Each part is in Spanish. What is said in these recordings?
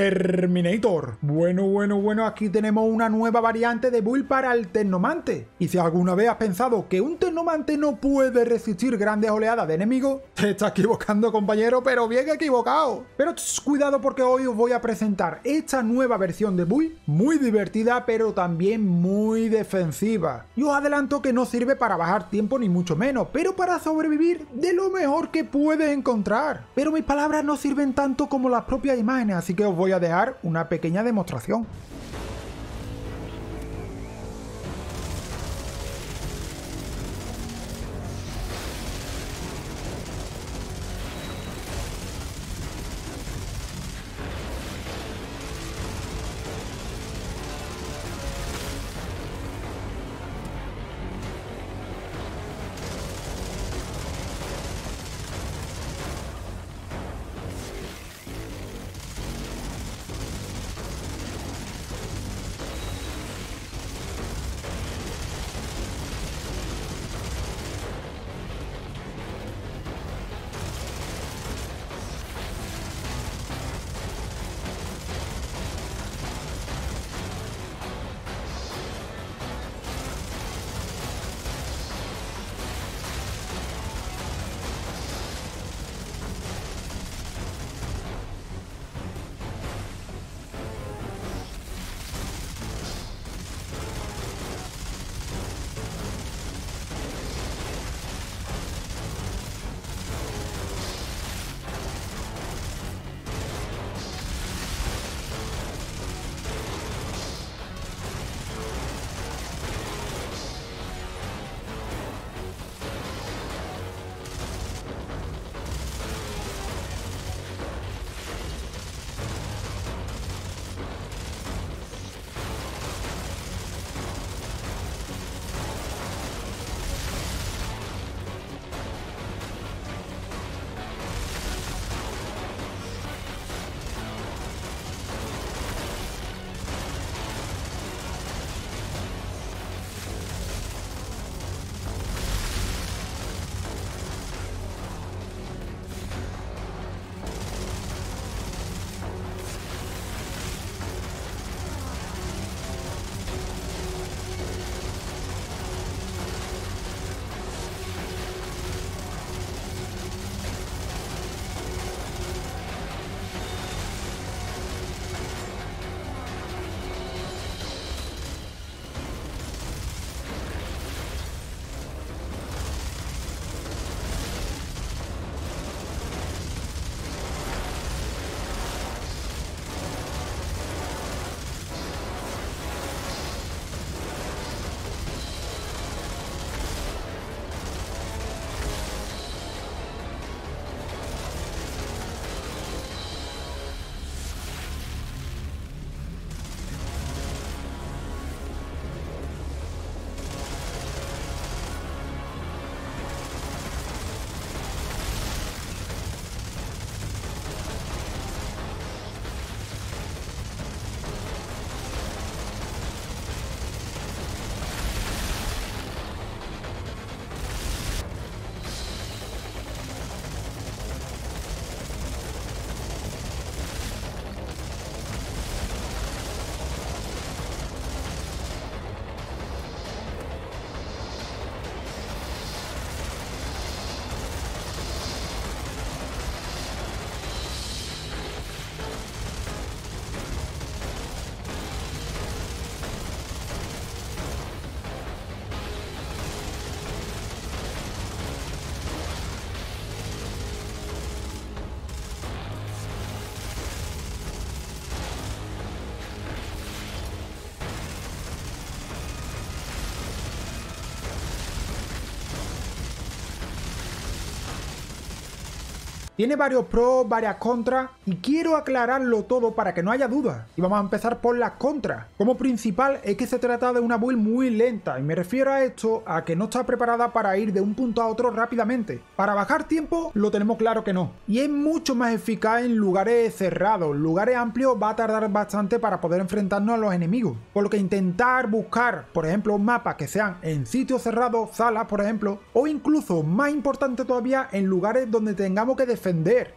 Terminator. Bueno, bueno, bueno, aquí tenemos una nueva variante de Bull para el Tecnomante. Y si alguna vez has pensado que un Tecnomante no puede resistir grandes oleadas de enemigos, te estás equivocando compañero, pero bien equivocado. Pero cuidado porque hoy os voy a presentar esta nueva versión de build, muy divertida pero también muy defensiva. Y os adelanto que no sirve para bajar tiempo ni mucho menos, pero para sobrevivir de lo mejor que puedes encontrar. Pero mis palabras no sirven tanto como las propias imágenes, así que os voy voy a dejar una pequeña demostración. Tiene varios pros, varias contras y quiero aclararlo todo para que no haya dudas. Y vamos a empezar por las contras. Como principal es que se trata de una build muy lenta y me refiero a esto a que no está preparada para ir de un punto a otro rápidamente. Para bajar tiempo lo tenemos claro que no. Y es mucho más eficaz en lugares cerrados, lugares amplios va a tardar bastante para poder enfrentarnos a los enemigos. Por lo que intentar buscar, por ejemplo, mapas que sean en sitios cerrados, salas por ejemplo, o incluso más importante todavía en lugares donde tengamos que defender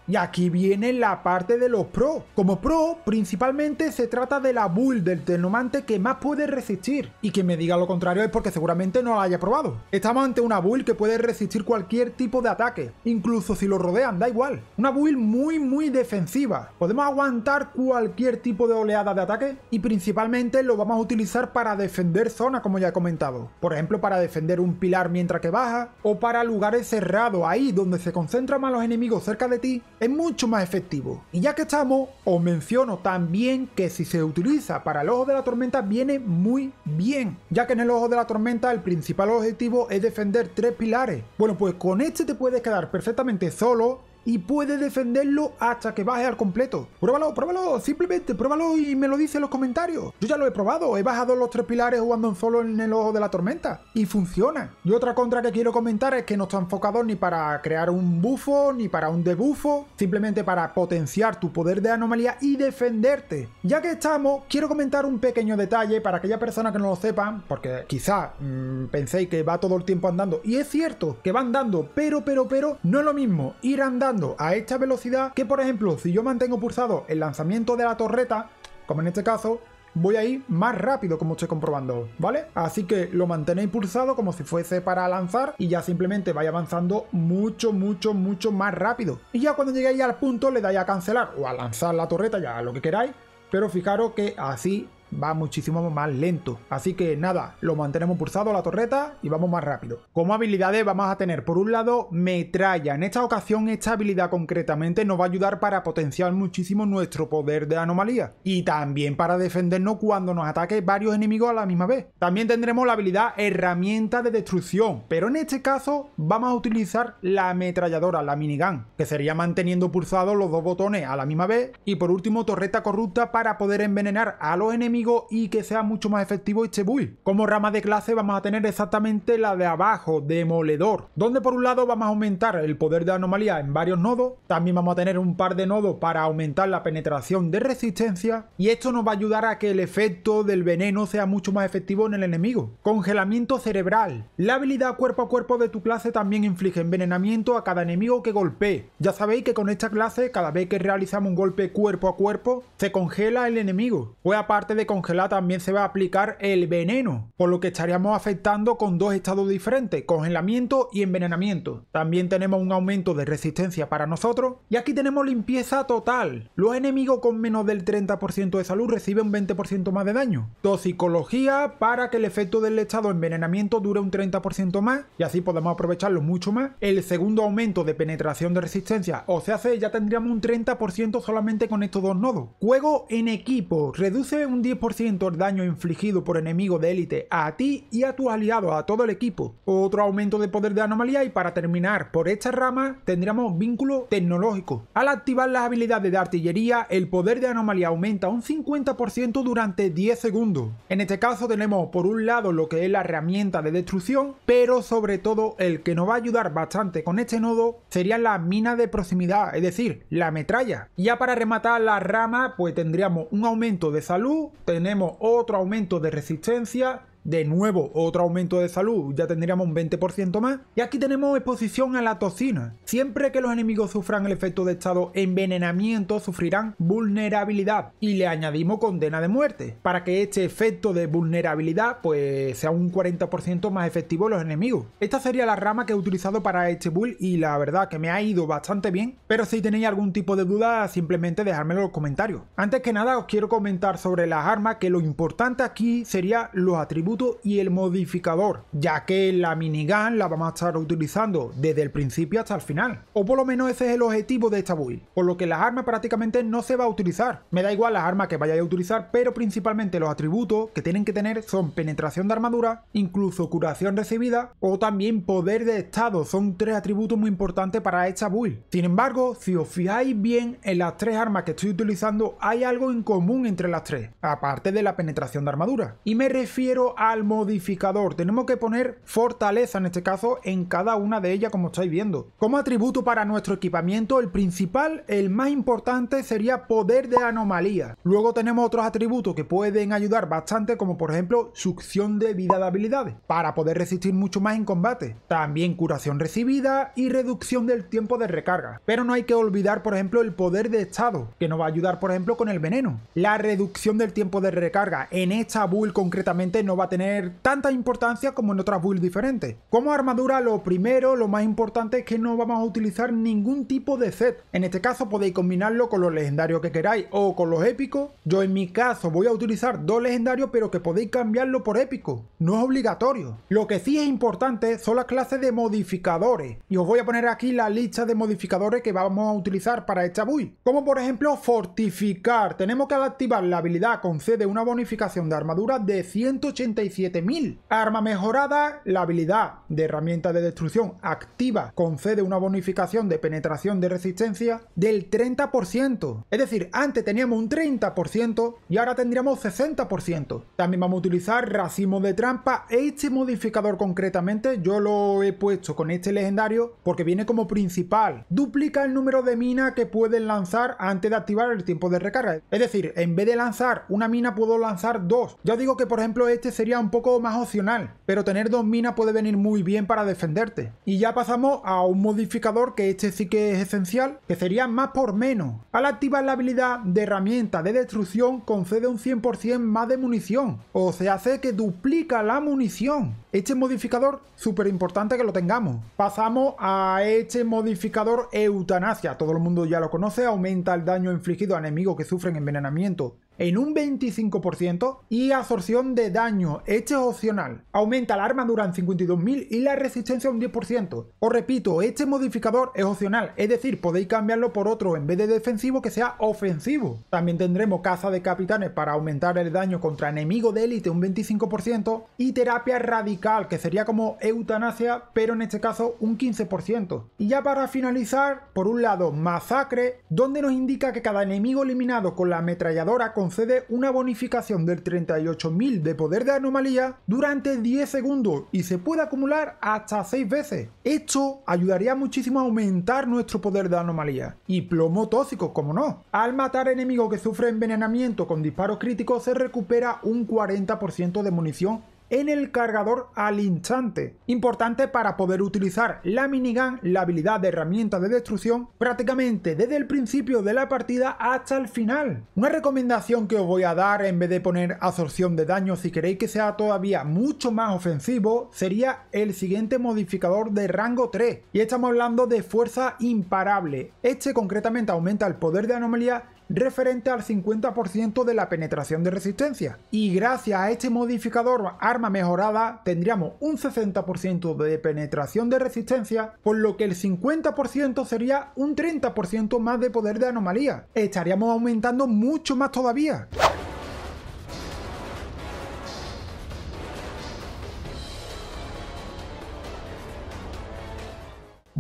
y aquí viene la parte de los pro. Como pro, principalmente se trata de la build del tenomante que más puede resistir. Y que me diga lo contrario es porque seguramente no la haya probado. Estamos ante una build que puede resistir cualquier tipo de ataque, incluso si lo rodean, da igual. Una build muy muy defensiva. Podemos aguantar cualquier tipo de oleada de ataque y principalmente lo vamos a utilizar para defender zonas como ya he comentado. Por ejemplo, para defender un pilar mientras que baja o para lugares cerrados, ahí donde se concentran más los enemigos cerca de ti es mucho más efectivo. Y ya que estamos, os menciono también que si se utiliza para el ojo de la tormenta viene muy bien, ya que en el ojo de la tormenta el principal objetivo es defender tres pilares. Bueno, pues con este te puedes quedar perfectamente solo y puede defenderlo hasta que baje al completo. Pruébalo, pruébalo, simplemente pruébalo y me lo dice en los comentarios. Yo ya lo he probado, he bajado los tres pilares jugando en solo en el ojo de la tormenta y funciona. Y otra contra que quiero comentar es que no está enfocado ni para crear un bufo ni para un debufo, simplemente para potenciar tu poder de anomalía y defenderte. Ya que estamos, quiero comentar un pequeño detalle para aquellas personas que no lo sepan, porque quizá mm, penséis que va todo el tiempo andando y es cierto que va andando, pero pero pero no es lo mismo ir andando a esta velocidad que, por ejemplo, si yo mantengo pulsado el lanzamiento de la torreta, como en este caso, voy a ir más rápido como estoy comprobando, ¿vale? Así que lo mantenéis pulsado como si fuese para lanzar y ya simplemente vais avanzando mucho, mucho, mucho más rápido. Y ya cuando lleguéis al punto le dais a cancelar o a lanzar la torreta, ya lo que queráis, pero fijaros que así va muchísimo más lento. Así que nada, lo mantenemos pulsado la torreta y vamos más rápido. Como habilidades vamos a tener por un lado metralla. En esta ocasión esta habilidad concretamente nos va a ayudar para potenciar muchísimo nuestro poder de anomalía. Y también para defendernos cuando nos ataque varios enemigos a la misma vez. También tendremos la habilidad herramienta de destrucción. Pero en este caso vamos a utilizar la ametralladora, la minigun. Que sería manteniendo pulsados los dos botones a la misma vez. Y por último torreta corrupta para poder envenenar a los enemigos y que sea mucho más efectivo este build. Como rama de clase vamos a tener exactamente la de abajo, demoledor, donde por un lado vamos a aumentar el poder de anomalía en varios nodos, también vamos a tener un par de nodos para aumentar la penetración de resistencia y esto nos va a ayudar a que el efecto del veneno sea mucho más efectivo en el enemigo. Congelamiento cerebral. La habilidad cuerpo a cuerpo de tu clase también inflige envenenamiento a cada enemigo que golpee. Ya sabéis que con esta clase cada vez que realizamos un golpe cuerpo a cuerpo se congela el enemigo. Pues aparte de congelada también se va a aplicar el veneno, por lo que estaríamos afectando con dos estados diferentes, congelamiento y envenenamiento. También tenemos un aumento de resistencia para nosotros y aquí tenemos limpieza total. Los enemigos con menos del 30% de salud reciben un 20% más de daño. Toxicología para que el efecto del estado envenenamiento dure un 30% más y así podemos aprovecharlo mucho más. El segundo aumento de penetración de resistencia o sea hace ya tendríamos un 30% solamente con estos dos nodos. Juego en equipo, reduce un 10 ciento el daño infligido por enemigo de élite a ti y a tus aliados, a todo el equipo. Otro aumento de poder de anomalía y para terminar por esta rama tendríamos vínculo tecnológico. Al activar las habilidades de artillería, el poder de anomalía aumenta un 50% durante 10 segundos. En este caso tenemos por un lado lo que es la herramienta de destrucción, pero sobre todo el que nos va a ayudar bastante con este nodo sería la mina de proximidad, es decir, la metralla. Ya para rematar la rama, pues tendríamos un aumento de salud, tenemos otro aumento de resistencia de nuevo otro aumento de salud, ya tendríamos un 20% más. Y aquí tenemos exposición a la toxina. Siempre que los enemigos sufran el efecto de estado envenenamiento, sufrirán vulnerabilidad y le añadimos condena de muerte, para que este efecto de vulnerabilidad pues sea un 40% más efectivo en los enemigos. Esta sería la rama que he utilizado para este build y la verdad que me ha ido bastante bien, pero si tenéis algún tipo de duda simplemente dejármelo en los comentarios. Antes que nada os quiero comentar sobre las armas que lo importante aquí sería los atributos y el modificador, ya que la minigun la vamos a estar utilizando desde el principio hasta el final. O por lo menos ese es el objetivo de esta build, por lo que las armas prácticamente no se va a utilizar. Me da igual las armas que vayáis a utilizar, pero principalmente los atributos que tienen que tener son penetración de armadura, incluso curación recibida o también poder de estado, son tres atributos muy importantes para esta build. Sin embargo, si os fijáis bien en las tres armas que estoy utilizando hay algo en común entre las tres, aparte de la penetración de armadura. Y me refiero a al modificador. Tenemos que poner fortaleza en este caso en cada una de ellas como estáis viendo. Como atributo para nuestro equipamiento, el principal, el más importante sería poder de anomalía. Luego tenemos otros atributos que pueden ayudar bastante como por ejemplo succión de vida de habilidades para poder resistir mucho más en combate. También curación recibida y reducción del tiempo de recarga. Pero no hay que olvidar por ejemplo el poder de estado que nos va a ayudar por ejemplo con el veneno. La reducción del tiempo de recarga en esta build concretamente no va a tener tanta importancia como en otras builds diferentes. Como armadura lo primero, lo más importante es que no vamos a utilizar ningún tipo de set. En este caso podéis combinarlo con los legendarios que queráis o con los épicos. Yo en mi caso voy a utilizar dos legendarios pero que podéis cambiarlo por épico. No es obligatorio. Lo que sí es importante son las clases de modificadores. Y os voy a poner aquí la lista de modificadores que vamos a utilizar para esta build. Como por ejemplo fortificar. Tenemos que activar la habilidad concede una bonificación de armadura de 180 7000, Arma mejorada, la habilidad de herramienta de destrucción activa concede una bonificación de penetración de resistencia del 30%. Es decir, antes teníamos un 30% y ahora tendríamos 60%. También vamos a utilizar racimo de trampa. Este modificador concretamente yo lo he puesto con este legendario porque viene como principal. Duplica el número de minas que pueden lanzar antes de activar el tiempo de recarga. Es decir, en vez de lanzar una mina puedo lanzar dos. Ya digo que por ejemplo este sería un poco más opcional, pero tener dos minas puede venir muy bien para defenderte. Y ya pasamos a un modificador que este sí que es esencial, que sería más por menos. Al activar la habilidad de herramienta de destrucción concede un 100% más de munición, o se hace que duplica la munición. Este modificador, súper importante que lo tengamos. Pasamos a este modificador eutanasia, todo el mundo ya lo conoce, aumenta el daño infligido a enemigos que sufren envenenamiento en un 25% y absorción de daño. Este es opcional. Aumenta la armadura en 52.000 y la resistencia un 10%. Os repito, este modificador es opcional, es decir, podéis cambiarlo por otro en vez de defensivo que sea ofensivo. También tendremos caza de capitanes para aumentar el daño contra enemigo de élite un 25% y terapia radical que sería como eutanasia pero en este caso un 15%. Y ya para finalizar, por un lado masacre, donde nos indica que cada enemigo eliminado con la ametralladora concede una bonificación del 38.000 de poder de anomalía durante 10 segundos y se puede acumular hasta 6 veces. Esto ayudaría muchísimo a aumentar nuestro poder de anomalía. Y plomo tóxico, como no. Al matar enemigos que sufren envenenamiento con disparos críticos se recupera un 40% de munición en el cargador al instante, importante para poder utilizar la minigun, la habilidad de herramienta de destrucción, prácticamente desde el principio de la partida hasta el final. Una recomendación que os voy a dar en vez de poner absorción de daño si queréis que sea todavía mucho más ofensivo sería el siguiente modificador de rango 3 y estamos hablando de fuerza imparable. Este concretamente aumenta el poder de anomalía referente al 50% de la penetración de resistencia. Y gracias a este modificador arma mejorada tendríamos un 60% de penetración de resistencia, por lo que el 50% sería un 30% más de poder de anomalía. Estaríamos aumentando mucho más todavía.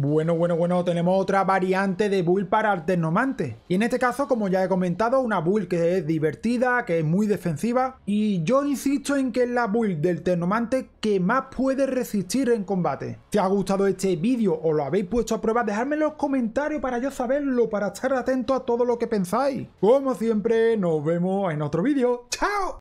Bueno, bueno, bueno, tenemos otra variante de build para el Ternomante. Y en este caso, como ya he comentado, una build que es divertida, que es muy defensiva. Y yo insisto en que es la build del ternomante que más puede resistir en combate. Si os ha gustado este vídeo o lo habéis puesto a prueba, dejadme en los comentarios para yo saberlo, para estar atento a todo lo que pensáis. Como siempre, nos vemos en otro vídeo. ¡Chao!